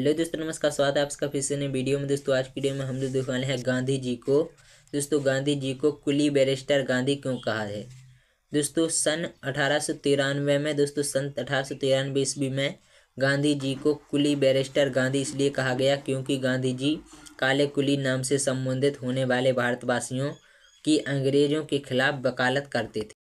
hello दोस्तों नमस्कार स्वागत है आपका फिर से नए वीडियो में दोस्तों आज की वीडियो में हम लोग देखने वाले हैं गांधी जी को दोस्तों गांधी जी को कुली बैरिस्टर गांधी क्यों कहा है दोस्तों सन अठारह में दोस्तों सन अठारह ईस्वी में गांधी जी को कुली बैरिस्टर गांधी इसलिए कहा गया क्योंकि गांधी जी काले कुली नाम से संबंधित होने वाले भारतवासियों की अंग्रेजों के खिलाफ वकालत करते थे